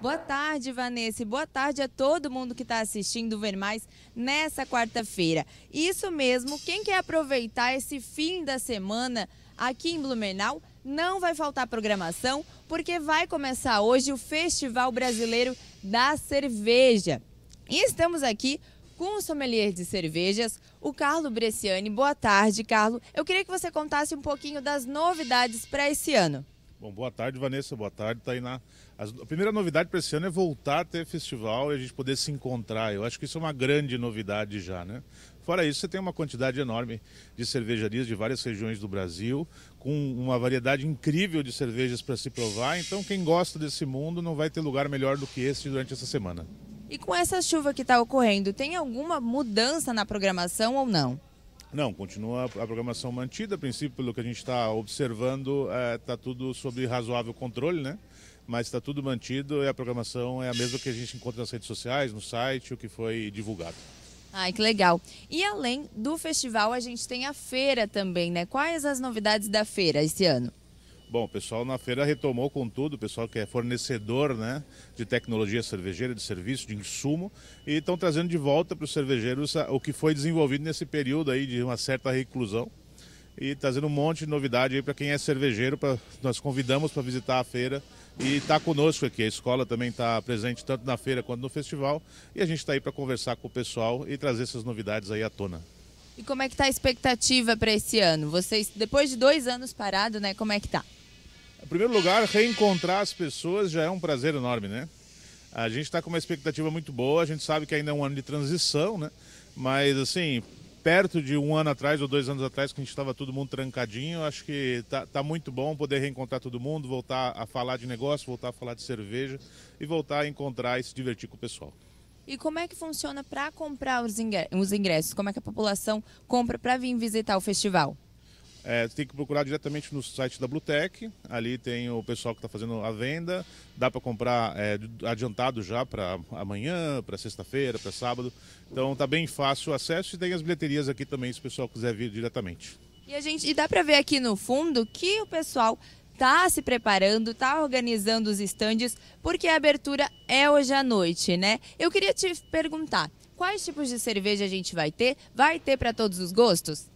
Boa tarde, Vanessa. Boa tarde a todo mundo que está assistindo Ver Mais nessa quarta-feira. Isso mesmo, quem quer aproveitar esse fim da semana aqui em Blumenau, não vai faltar programação, porque vai começar hoje o Festival Brasileiro da Cerveja. E estamos aqui com o sommelier de cervejas, o Carlo Bresciani. Boa tarde, Carlo. Eu queria que você contasse um pouquinho das novidades para esse ano. Bom, boa tarde, Vanessa. Boa tarde, Tainá. A primeira novidade para esse ano é voltar a ter festival e a gente poder se encontrar. Eu acho que isso é uma grande novidade já, né? Fora isso, você tem uma quantidade enorme de cervejarias de várias regiões do Brasil, com uma variedade incrível de cervejas para se provar. Então, quem gosta desse mundo não vai ter lugar melhor do que esse durante essa semana. E com essa chuva que está ocorrendo, tem alguma mudança na programação ou não? Não, continua a programação mantida. A princípio, pelo que a gente está observando, está é, tá tudo sob razoável controle, né? Mas está tudo mantido e a programação é a mesma que a gente encontra nas redes sociais, no site, o que foi divulgado. Ai, que legal. E além do festival, a gente tem a feira também, né? Quais as novidades da feira esse ano? Bom, o pessoal na feira retomou com tudo, o pessoal que é fornecedor né, de tecnologia cervejeira, de serviço, de insumo, e estão trazendo de volta para os cervejeiros o que foi desenvolvido nesse período aí de uma certa reclusão e trazendo um monte de novidade aí para quem é cervejeiro. Pra, nós convidamos para visitar a feira e está conosco aqui. A escola também está presente tanto na feira quanto no festival e a gente está aí para conversar com o pessoal e trazer essas novidades aí à tona. E como é que está a expectativa para esse ano? Vocês, depois de dois anos parado, né? Como é que tá? Em primeiro lugar, reencontrar as pessoas já é um prazer enorme, né? A gente está com uma expectativa muito boa, a gente sabe que ainda é um ano de transição, né? Mas, assim, perto de um ano atrás ou dois anos atrás, que a gente estava todo mundo trancadinho, acho que tá, tá, muito bom poder reencontrar todo mundo, voltar a falar de negócio, voltar a falar de cerveja e voltar a encontrar e se divertir com o pessoal. E como é que funciona para comprar os ingressos? Como é que a população compra para vir visitar o festival? É, tem que procurar diretamente no site da Bluetech. Ali tem o pessoal que está fazendo a venda. Dá para comprar é, adiantado já para amanhã, para sexta-feira, para sábado. Então tá bem fácil o acesso e tem as bilheterias aqui também se o pessoal quiser vir diretamente. E a gente e dá para ver aqui no fundo que o pessoal tá se preparando, tá organizando os estandes, porque a abertura é hoje à noite, né? Eu queria te perguntar, quais tipos de cerveja a gente vai ter? Vai ter para todos os gostos?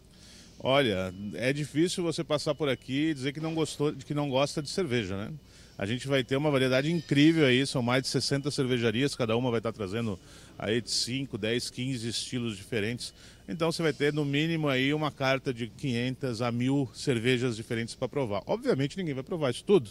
Olha, é difícil você passar por aqui e dizer que não gostou, que não gosta de cerveja, né? A gente vai ter uma variedade incrível aí, são mais de 60 cervejarias, cada uma vai estar trazendo aí de 5, 10, 15 estilos diferentes. Então você vai ter no mínimo aí uma carta de 500 a 1000 cervejas diferentes para provar. Obviamente ninguém vai provar isso tudo.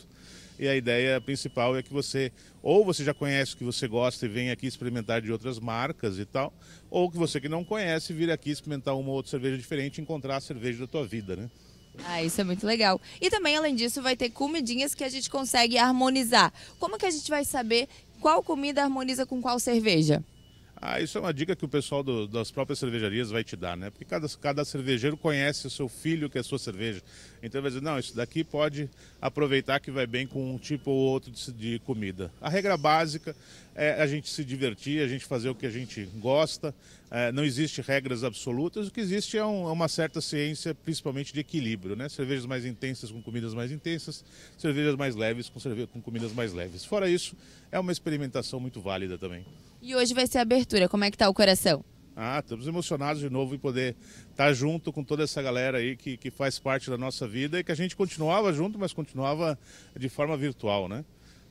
E a ideia principal é que você ou você já conhece o que você gosta e vem aqui experimentar de outras marcas e tal, ou que você que não conhece vir aqui experimentar uma ou outra cerveja diferente e encontrar a cerveja da tua vida, né? Ah, isso é muito legal. E também, além disso, vai ter comidinhas que a gente consegue harmonizar. Como que a gente vai saber qual comida harmoniza com qual cerveja? Ah, isso é uma dica que o pessoal do, das próprias cervejarias vai te dar, né? Porque cada, cada cervejeiro conhece o seu filho, que é a sua cerveja. Então ele vai dizer, não, isso daqui pode aproveitar que vai bem com um tipo ou outro de, de comida. A regra básica é a gente se divertir, a gente fazer o que a gente gosta. É, não existe regras absolutas. O que existe é, um, é uma certa ciência, principalmente de equilíbrio, né? Cervejas mais intensas com comidas mais intensas, cervejas mais leves com, cerve com comidas mais leves. Fora isso, é uma experimentação muito válida também. E hoje vai ser a abertura. Como é que está o coração? Ah, estamos emocionados de novo em poder estar tá junto com toda essa galera aí que, que faz parte da nossa vida e que a gente continuava junto, mas continuava de forma virtual, né?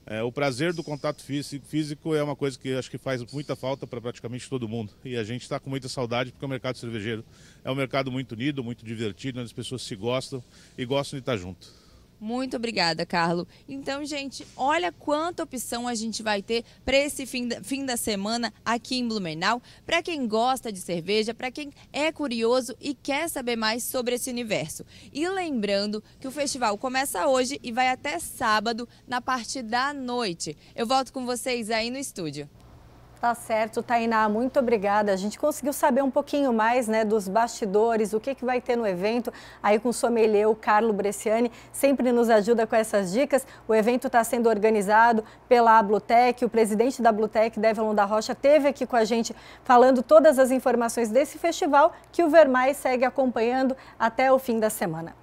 É, o prazer do contato físico é uma coisa que acho que faz muita falta para praticamente todo mundo. E a gente está com muita saudade porque o mercado cervejeiro é um mercado muito unido, muito divertido, onde as pessoas se gostam e gostam de estar tá junto. Muito obrigada, Carlo. Então, gente, olha quanta opção a gente vai ter para esse fim da, fim da semana aqui em Blumenau. Para quem gosta de cerveja, para quem é curioso e quer saber mais sobre esse universo. E lembrando que o festival começa hoje e vai até sábado, na parte da noite. Eu volto com vocês aí no estúdio. Tá certo, Tainá, muito obrigada. A gente conseguiu saber um pouquinho mais né, dos bastidores, o que, que vai ter no evento, aí com o sommelier, o Carlo Bresciani, sempre nos ajuda com essas dicas. O evento está sendo organizado pela Blutec, o presidente da Blutec, Develon da Rocha, esteve aqui com a gente falando todas as informações desse festival que o Vermais segue acompanhando até o fim da semana.